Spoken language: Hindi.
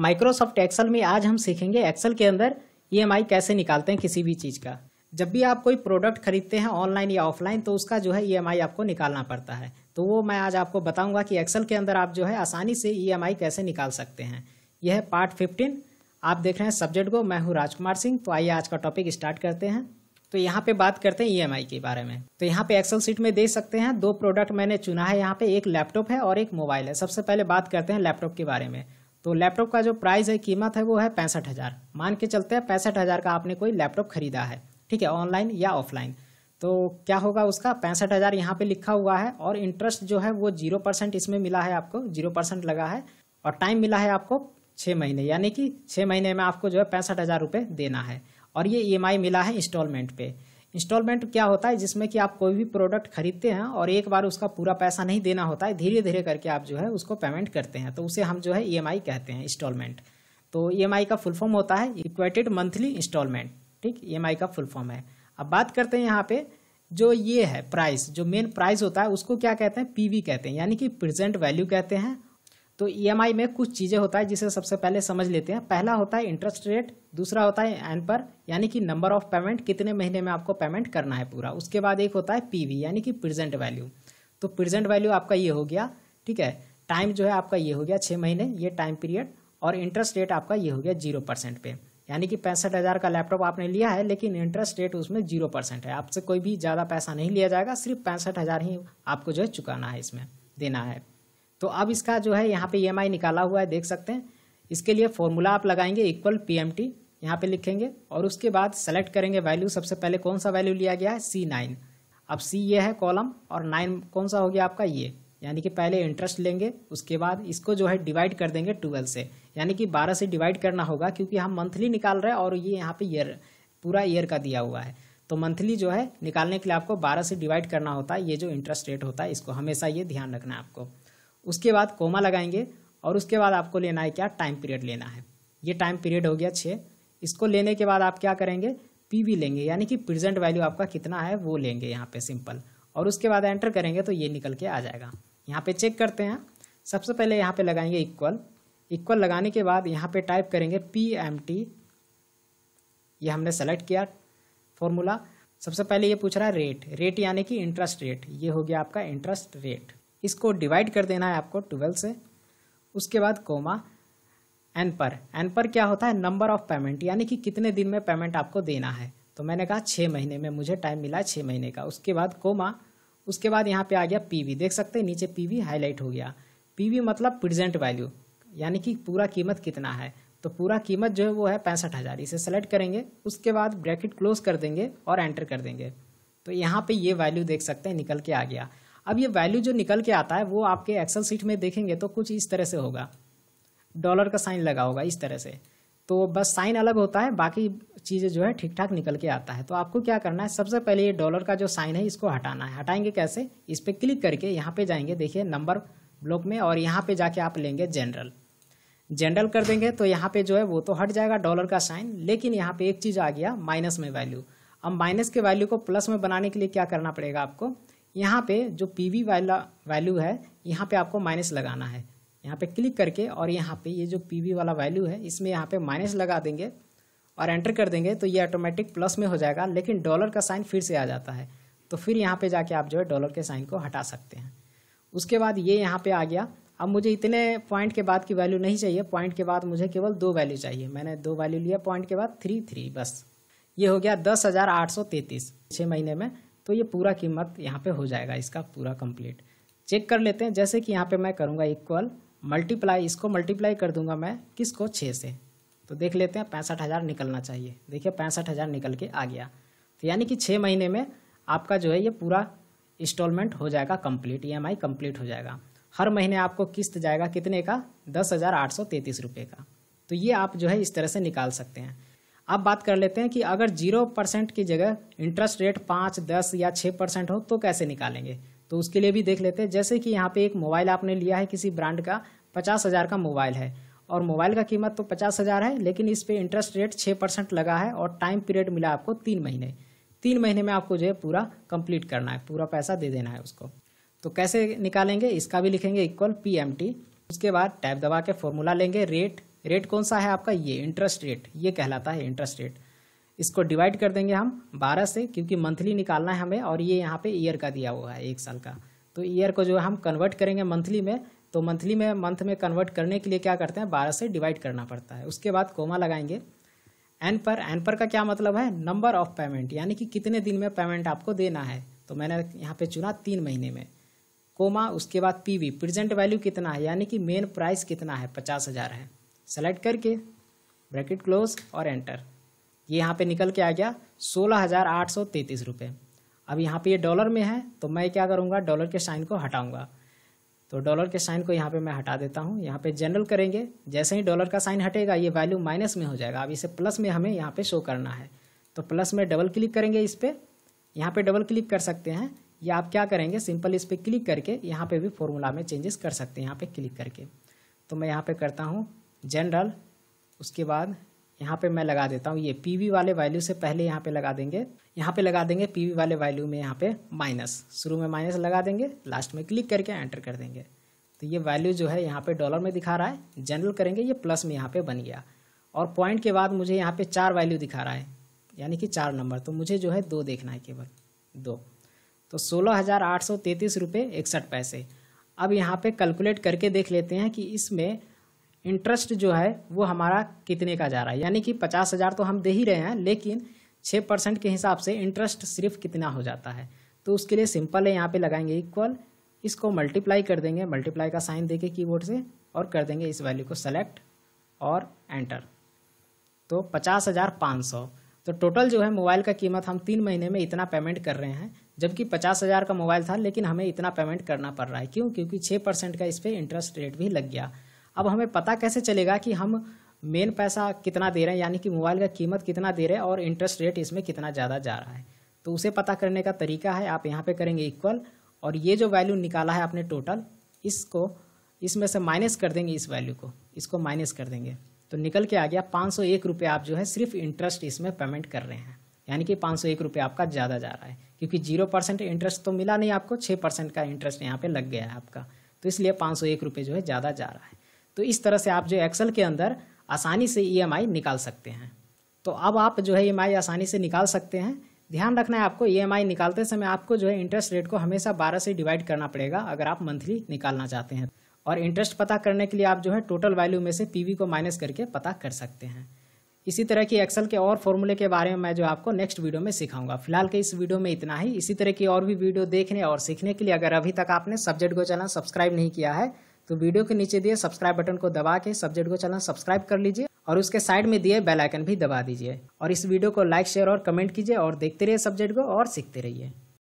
माइक्रोसॉफ्ट एक्सेल में आज हम सीखेंगे एक्सेल के अंदर ईएमआई e कैसे निकालते हैं किसी भी चीज़ का जब भी आप कोई प्रोडक्ट खरीदते हैं ऑनलाइन या ऑफलाइन तो उसका जो है ईएमआई e आपको निकालना पड़ता है तो वो मैं आज आपको बताऊंगा कि एक्सेल के अंदर आप जो है आसानी से ईएमआई e कैसे निकाल सकते हैं यह है पार्ट फिफ्टीन आप देख रहे हैं सब्जेक्ट को मैं हूँ राजकुमार सिंह तो आइए आज का टॉपिक स्टार्ट करते हैं तो यहाँ पे बात करते हैं ई के बारे में तो यहाँ पे एक्सेल सीट में देख सकते हैं दो प्रोडक्ट मैंने चुना है यहाँ पे एक लैपटॉप है और एक मोबाइल है सबसे पहले बात करते हैं लैपटॉप के बारे में तो लैपटॉप का जो प्राइस है कीमत है वो है पैंसठ हज़ार मान के चलते हैं पैंसठ हज़ार का आपने कोई लैपटॉप खरीदा है ठीक है ऑनलाइन या ऑफलाइन तो क्या होगा उसका पैंसठ हज़ार यहाँ पर लिखा हुआ है और इंटरेस्ट जो है वो जीरो परसेंट इसमें मिला है आपको जीरो परसेंट लगा है और टाइम मिला है आपको छः महीने यानी कि छः महीने में आपको जो है पैंसठ हज़ार रुपये देना है और ये ई e मिला है इंस्टॉलमेंट पे इंस्टॉलमेंट क्या होता है जिसमें कि आप कोई भी प्रोडक्ट खरीदते हैं और एक बार उसका पूरा पैसा नहीं देना होता है धीरे धीरे करके आप जो है उसको पेमेंट करते हैं तो उसे हम जो है ई e कहते हैं इंस्टॉलमेंट तो ई e का फुल फॉर्म होता है इक्वेटेड मंथली इंस्टॉलमेंट ठीक ई e का फुल फॉर्म है अब बात करते हैं यहाँ पे जो ये है प्राइस जो मेन प्राइस होता है उसको क्या कहते हैं पीवी कहते हैं यानी कि प्रेजेंट वैल्यू कहते हैं तो ईएमआई e में कुछ चीज़ें होता है जिसे सबसे पहले समझ लेते हैं पहला होता है इंटरेस्ट रेट दूसरा होता है एन पर यानी कि नंबर ऑफ पेमेंट कितने महीने में आपको पेमेंट करना है पूरा उसके बाद एक होता है पीवी यानी कि प्रेजेंट वैल्यू तो प्रेजेंट वैल्यू आपका ये हो गया ठीक है टाइम जो है आपका ये हो गया छः महीने ये टाइम पीरियड और इंटरेस्ट रेट आपका ये हो गया जीरो परसेंट पे यानी कि पैंसठ हज़ार का लैपटॉप आपने लिया है लेकिन इंटरेस्ट रेट उसमें जीरो परसेंट है आपसे कोई भी ज़्यादा पैसा नहीं लिया जाएगा सिर्फ पैंसठ हज़ार ही आपको जो है चुकाना है इसमें देना है तो अब इसका जो है यहाँ पे ई e निकाला हुआ है देख सकते हैं इसके लिए फॉर्मूला आप लगाएंगे इक्वल पी एम टी यहाँ पे लिखेंगे और उसके बाद सेलेक्ट करेंगे वैल्यू सबसे पहले कौन सा वैल्यू लिया गया है सी नाइन अब सी ये है कॉलम और नाइन कौन सा हो गया आपका ये यानी कि पहले इंटरेस्ट लेंगे उसके बाद इसको जो है डिवाइड कर देंगे ट्वेल्व से यानी कि बारह से डिवाइड करना होगा क्योंकि हम मंथली निकाल रहे हैं और ये यहाँ पे ईयर पूरा ईयर का दिया हुआ है तो मंथली जो है निकालने के लिए आपको बारह से डिवाइड करना होता है ये जो इंटरेस्ट रेट होता है इसको हमेशा ये ध्यान रखना है आपको उसके बाद कोमा लगाएंगे और उसके बाद आपको लेना है क्या टाइम पीरियड लेना है ये टाइम पीरियड हो गया छः इसको लेने के बाद आप क्या करेंगे पी लेंगे यानी कि प्रेजेंट वैल्यू आपका कितना है वो लेंगे यहाँ पे सिंपल और उसके बाद एंटर करेंगे तो ये निकल के आ जाएगा यहाँ पे चेक करते हैं सबसे पहले यहाँ पे लगाएंगे इक्वल इक्वल लगाने के बाद यहाँ पे टाइप करेंगे पी एम टी ये हमने सेलेक्ट किया फॉर्मूला सबसे पहले ये पूछ रहा है रेट रेट यानी कि इंटरेस्ट रेट ये हो गया आपका इंटरेस्ट रेट इसको डिवाइड कर देना है आपको ट्वेल्व से उसके बाद कोमा एन पर एन पर क्या होता है नंबर ऑफ पेमेंट यानी कि कितने दिन में पेमेंट आपको देना है तो मैंने कहा छः महीने में मुझे टाइम मिला है छः महीने का उसके बाद कोमा उसके बाद यहाँ पे आ गया पीवी देख सकते हैं नीचे पीवी हाईलाइट हो गया पीवी मतलब प्रेजेंट वैल्यू यानी कि पूरा कीमत कितना है तो पूरा कीमत जो है वो है पैंसठ हज़ार इसे सेलेक्ट करेंगे उसके बाद ब्रैकेट क्लोज कर देंगे और एंटर कर देंगे तो यहाँ पे ये वैल्यू देख सकते हैं निकल के आ गया अब ये वैल्यू जो निकल के आता है वो आपके एक्सेल सीट में देखेंगे तो कुछ इस तरह से होगा डॉलर का साइन लगा होगा इस तरह से तो बस साइन अलग होता है बाकी चीज़ें जो है ठीक ठाक निकल के आता है तो आपको क्या करना है सबसे पहले ये डॉलर का जो साइन है इसको हटाना है हटाएंगे कैसे इस पर क्लिक करके यहाँ पे जाएंगे देखिए नंबर ब्लॉक में और यहाँ पे जाके आप लेंगे जनरल जनरल कर देंगे तो यहाँ पे जो है वो तो हट जाएगा डॉलर का साइन लेकिन यहाँ पे एक चीज़ आ गया माइनस में वैल्यू अब माइनस के वैल्यू को प्लस में बनाने के लिए क्या करना पड़ेगा आपको यहाँ पे जो पी वी वाला वैल्यू है यहाँ पे आपको माइनस लगाना है यहाँ पे क्लिक करके और यहाँ पे ये जो पी वी वाला वैल्यू है इसमें यहाँ पे माइनस लगा देंगे और एंटर कर देंगे तो ये ऑटोमेटिक प्लस में हो जाएगा लेकिन डॉलर का साइन फिर से आ जाता है तो फिर यहाँ पे जाके आप जो है डॉलर के साइन को हटा सकते हैं उसके बाद ये यहाँ पे आ गया अब मुझे इतने पॉइंट के बाद की वैल्यू नहीं चाहिए पॉइंट के बाद मुझे केवल दो वैल्यू चाहिए मैंने दो वैल्यू लिया पॉइंट के बाद थ्री थ्री बस ये हो गया दस हज़ार आठ सौ तैंतीस छः महीने में तो ये पूरा कीमत यहाँ पे हो जाएगा इसका पूरा कंप्लीट चेक कर लेते हैं जैसे कि यहाँ पे मैं करूँगा इक्वल मल्टीप्लाई इसको मल्टीप्लाई कर दूंगा मैं किसको छः से तो देख लेते हैं पैंसठ हज़ार निकलना चाहिए देखिए पैंसठ हज़ार निकल के आ गया तो यानी कि छः महीने में आपका जो है ये पूरा इंस्टॉलमेंट हो जाएगा कम्प्लीट ई कंप्लीट हो जाएगा हर महीने आपको किस्त जाएगा कितने का दस हज़ार आठ सौ तैंतीस रुपये का तो ये आप जो है इस तरह से निकाल सकते हैं अब बात कर लेते हैं कि अगर जीरो परसेंट की जगह इंटरेस्ट रेट पाँच दस या छः परसेंट हो तो कैसे निकालेंगे तो उसके लिए भी देख लेते हैं जैसे कि यहाँ पे एक मोबाइल आपने लिया है किसी ब्रांड का पचास हज़ार का मोबाइल है और मोबाइल का कीमत तो पचास हज़ार है लेकिन इस पर इंटरेस्ट रेट छः परसेंट लगा है और टाइम पीरियड मिला आपको तीन महीने तीन महीने में आपको जो है पूरा कम्प्लीट करना है पूरा पैसा दे देना है उसको तो कैसे निकालेंगे इसका भी लिखेंगे इक्वल पी उसके बाद टैप दबा के फॉर्मूला लेंगे रेट रेट कौन सा है आपका ये इंटरेस्ट रेट ये कहलाता है इंटरेस्ट रेट इसको डिवाइड कर देंगे हम बारह से क्योंकि मंथली निकालना है हमें और ये यहाँ पे ईयर का दिया हुआ है एक साल का तो ईयर को जो है हम कन्वर्ट करेंगे मंथली में तो मंथली में मंथ में कन्वर्ट करने के लिए क्या करते हैं बारह से डिवाइड करना पड़ता है उसके बाद कोमा लगाएंगे एन पर एन पर का क्या मतलब है नंबर ऑफ पेमेंट यानी कि कितने दिन में पेमेंट आपको देना है तो मैंने यहाँ पे चुना तीन महीने में कोमा उसके बाद पीवी प्रेजेंट वैल्यू कितना है यानी कि मेन प्राइस कितना है पचास हज़ार है सेलेक्ट करके ब्रैकेट क्लोज और एंटर ये यहाँ पे निकल के आ गया सोलह हज़ार आठ सौ तैंतीस रुपये अब यहाँ पे ये डॉलर में है तो मैं क्या करूँगा डॉलर के साइन को हटाऊँगा तो डॉलर के साइन को यहाँ पे मैं हटा देता हूँ यहाँ पे जनरल करेंगे जैसे ही डॉलर का साइन हटेगा ये वैल्यू माइनस में हो जाएगा अब इसे प्लस में हमें यहाँ पे शो करना है तो प्लस में डबल क्लिक करेंगे इस पर यहाँ पर डबल क्लिक कर सकते हैं या आप क्या करेंगे सिंपल इस पर क्लिक करके यहाँ पे भी फॉर्मूला में चेंजेस कर सकते हैं यहाँ पे क्लिक करके तो मैं यहाँ पे करता हूँ जनरल उसके बाद यहाँ पे मैं लगा देता हूँ ये पीवी वाले वैल्यू से पहले यहाँ पे लगा देंगे यहाँ पे लगा देंगे पीवी वाले वैल्यू में यहाँ पे माइनस शुरू में माइनस लगा देंगे लास्ट में क्लिक करके एंटर कर देंगे तो ये वैल्यू जो है यहाँ पे डॉलर में दिखा रहा है जनरल करेंगे ये प्लस में यहाँ पे बन गया और पॉइंट के बाद मुझे यहाँ पे चार वैल्यू दिखा रहा है यानी कि चार नंबर तो मुझे जो है दो देखना है केवल दो तो सोलह हज़ार आठ सौ रुपये इकसठ पैसे अब यहाँ पे कैलकुलेट करके देख लेते हैं कि इसमें इंटरेस्ट जो है वो हमारा कितने का जा रहा है यानी कि पचास हज़ार तो हम दे ही रहे हैं लेकिन छः परसेंट के हिसाब से इंटरेस्ट सिर्फ कितना हो जाता है तो उसके लिए सिंपल है यहाँ पे लगाएंगे इक्वल इसको मल्टीप्लाई कर देंगे मल्टीप्लाई का साइन देके कीबोर्ड से और कर देंगे इस वैल्यू को सेलेक्ट और एंटर तो पचास हज़ार पाँच सौ तो टोटल जो है मोबाइल का कीमत हम तीन महीने में इतना पेमेंट कर रहे हैं जबकि पचास हज़ार का मोबाइल था लेकिन हमें इतना पेमेंट करना पड़ रहा है क्यों क्योंकि छः परसेंट का इस पर इंटरेस्ट रेट भी लग गया अब हमें पता कैसे चलेगा कि हम मेन पैसा कितना दे रहे हैं यानी कि मोबाइल का कीमत कितना दे रहे हैं और इंटरेस्ट रेट इसमें कितना ज़्यादा जा रहा है तो उसे पता करने का तरीका है आप यहाँ पे करेंगे इक्वल और ये जो वैल्यू निकाला है आपने टोटल इसको इसमें से माइनस कर देंगे इस वैल्यू को इसको माइनस कर देंगे तो निकल के आ गया पाँच सौ एक रुपये आप जो है सिर्फ इंटरेस्ट इसमें पेमेंट कर रहे हैं यानी कि पाँच सौ एक रुपये आपका ज़्यादा जा रहा है क्योंकि जीरो परसेंट इंटरेस्ट तो मिला नहीं आपको छः परसेंट का इंटरेस्ट यहाँ पे लग गया है आपका तो इसलिए पाँच सौ एक रुपये जो है ज़्यादा जा रहा है तो इस तरह से आप जो एक्सेल के अंदर आसानी से ई e निकाल सकते हैं तो अब आप जो है ई e आसानी से निकाल सकते हैं ध्यान रखना है आपको ई e निकालते समय आपको जो है इंटरेस्ट रेट को हमेशा बारह से डिवाइड करना पड़ेगा अगर आप मंथली निकालना चाहते हैं और इंटरेस्ट पता करने के लिए आप जो है टोटल वैल्यू में से पी को माइनस करके पता कर सकते हैं इसी तरह की एक्सेल के और फॉर्मूले के बारे में मैं जो आपको नेक्स्ट वीडियो में सिखाऊंगा फिलहाल के इस वीडियो में इतना ही इसी तरह की और भी वीडियो देखने और सीखने के लिए अगर अभी तक आपने सब्जेक्ट को चैनल सब्सक्राइब नहीं किया है तो वीडियो के नीचे दिए सब्सक्राइब बटन को दबा के सब्जेक्ट को चैनल सब्सक्राइब कर लीजिए और उसके साइड में दिए बेल आइकन भी दबा दीजिए और इस वीडियो को लाइक शेयर और कमेंट कीजिए और देखते रहिए सब्जेक्ट को और सीखते रहिए